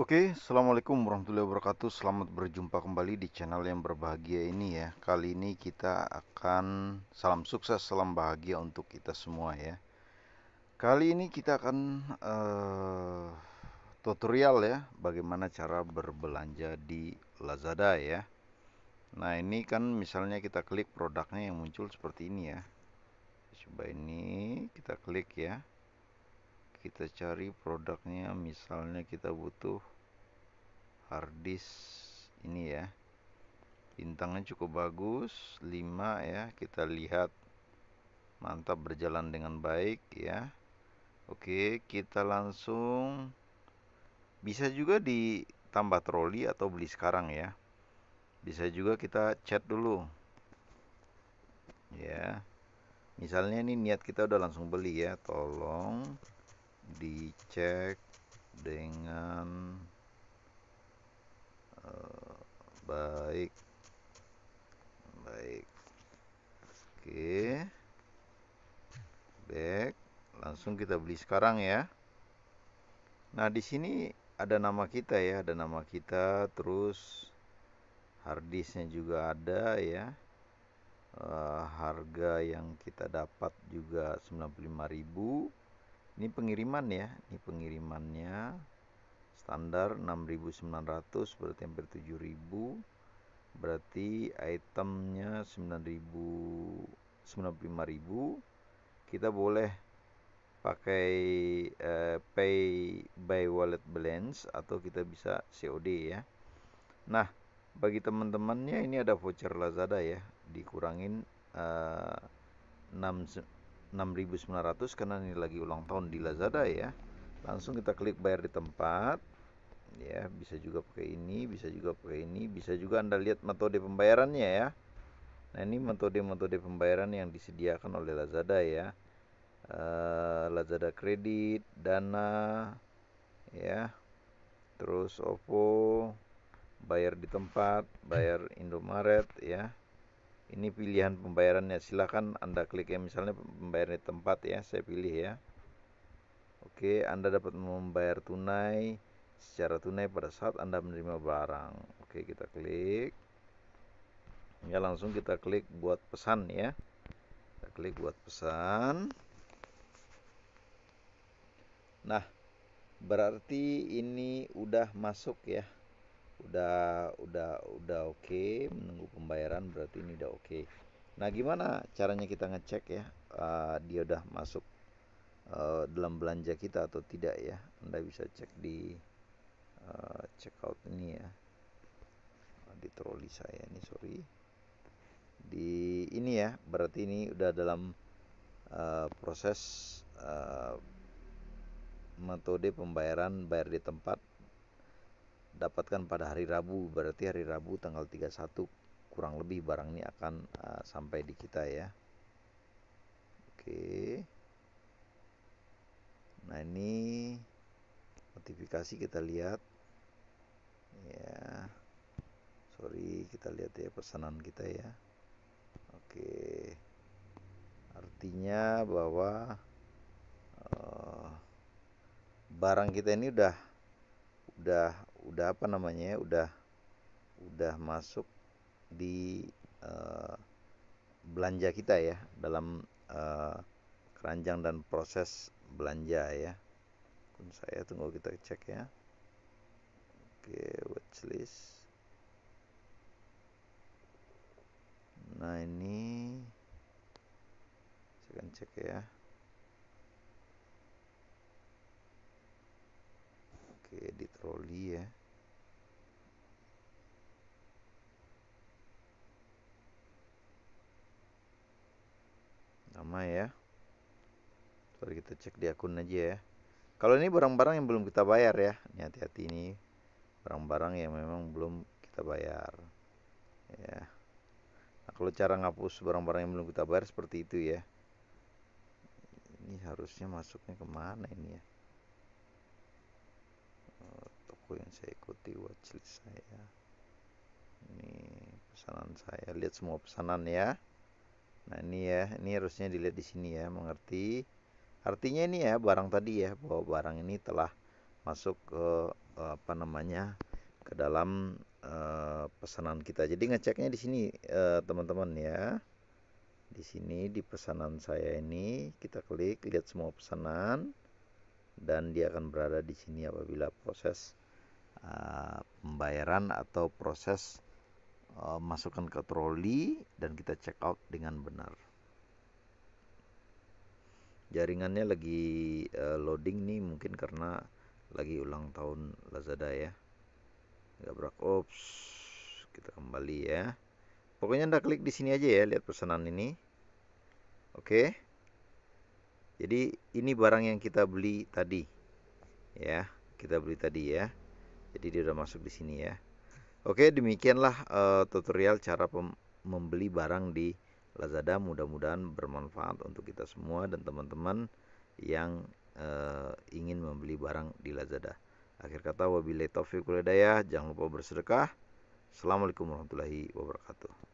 Oke, okay, Assalamualaikum warahmatullahi wabarakatuh Selamat berjumpa kembali di channel yang berbahagia ini ya Kali ini kita akan Salam sukses, salam bahagia untuk kita semua ya Kali ini kita akan uh, Tutorial ya Bagaimana cara berbelanja di Lazada ya Nah ini kan misalnya kita klik produknya yang muncul seperti ini ya Coba ini kita klik ya kita cari produknya misalnya kita butuh Ardis ini ya bintangnya cukup bagus 5 ya kita lihat mantap berjalan dengan baik ya Oke kita langsung bisa juga ditambah troli atau beli sekarang ya bisa juga kita chat dulu ya misalnya ini niat kita udah langsung beli ya tolong dicek dengan baik baik oke back langsung kita beli sekarang ya nah di sini ada nama kita ya ada nama kita terus harddisknya juga ada ya uh, harga yang kita dapat juga 95.000 ini pengiriman ya ini pengirimannya standar 6900 berarti hampir 7000 berarti itemnya 9000 95000 kita boleh pakai eh, pay by wallet balance atau kita bisa COD ya nah bagi teman-temannya ini ada voucher Lazada ya dikurangin eh, 6900 karena ini lagi ulang tahun di Lazada ya langsung kita klik bayar di tempat ya bisa juga pakai ini bisa juga pakai ini bisa juga anda lihat metode pembayarannya ya nah ini metode-metode pembayaran yang disediakan oleh Lazada ya e, Lazada kredit Dana ya terus OVO bayar di tempat bayar Indomaret ya ini pilihan pembayarannya silahkan anda klik ya misalnya pembayaran di tempat ya saya pilih ya Oke, Anda dapat membayar tunai secara tunai pada saat Anda menerima barang. Oke, kita klik. Ya, langsung kita klik buat pesan ya. Kita klik buat pesan. Nah, berarti ini udah masuk ya. Udah udah udah oke, okay. menunggu pembayaran berarti ini udah oke. Okay. Nah, gimana caranya kita ngecek ya? Uh, dia udah masuk Eh, dalam belanja kita atau tidak ya Anda bisa cek di uh, eh, checkout ini ya ah, di troli saya ini sorry di ini ya berarti ini udah dalam uh, proses uh, metode pembayaran bayar di tempat dapatkan pada hari Rabu berarti hari Rabu tanggal 31 kurang lebih barang ini akan uh, sampai di kita ya oke okay nah ini notifikasi kita lihat ya sorry kita lihat ya pesanan kita ya oke artinya bahwa uh, barang kita ini udah udah udah apa namanya ya, udah udah masuk di uh, belanja kita ya dalam uh, keranjang dan proses belanja ya akun saya tunggu kita cek ya oke watchlist nah ini saya akan cek ya oke di troli ya nama ya Ntar kita gitu cek di akun aja ya. Kalau ini barang-barang yang belum kita bayar ya. Ini hati-hati ini barang-barang yang memang belum kita bayar. Ya. Nah, kalau cara ngapus barang-barang yang belum kita bayar seperti itu ya. Ini harusnya masuknya kemana ini ya? Eh, toko yang saya ikuti wajib saya. Ini pesanan saya. Lihat semua pesanan ya. Nah ini ya, ini harusnya dilihat di sini ya, mengerti. Artinya ini ya barang tadi ya bahwa barang ini telah masuk ke eh, apa namanya ke dalam uh, pesanan kita. Jadi ngeceknya di sini eh, teman-teman ya. Di sini di pesanan saya ini kita klik lihat semua pesanan dan dia akan berada di sini apabila proses uh, pembayaran atau proses uh, masukkan ke troli dan kita check out dengan benar jaringannya lagi uh, loading nih mungkin karena lagi ulang tahun Lazada ya gabrak ops kita kembali ya pokoknya anda klik di sini aja ya lihat pesanan ini oke jadi ini barang yang kita beli tadi ya kita beli tadi ya jadi dia udah masuk di sini ya oke demikianlah uh, tutorial cara membeli barang di Lazada mudah-mudahan bermanfaat untuk kita semua dan teman-teman yang e, ingin membeli barang di Lazada. Akhir kata wabillahi taufiq walhidayah, jangan lupa bersedekah. Assalamualaikum warahmatullahi wabarakatuh.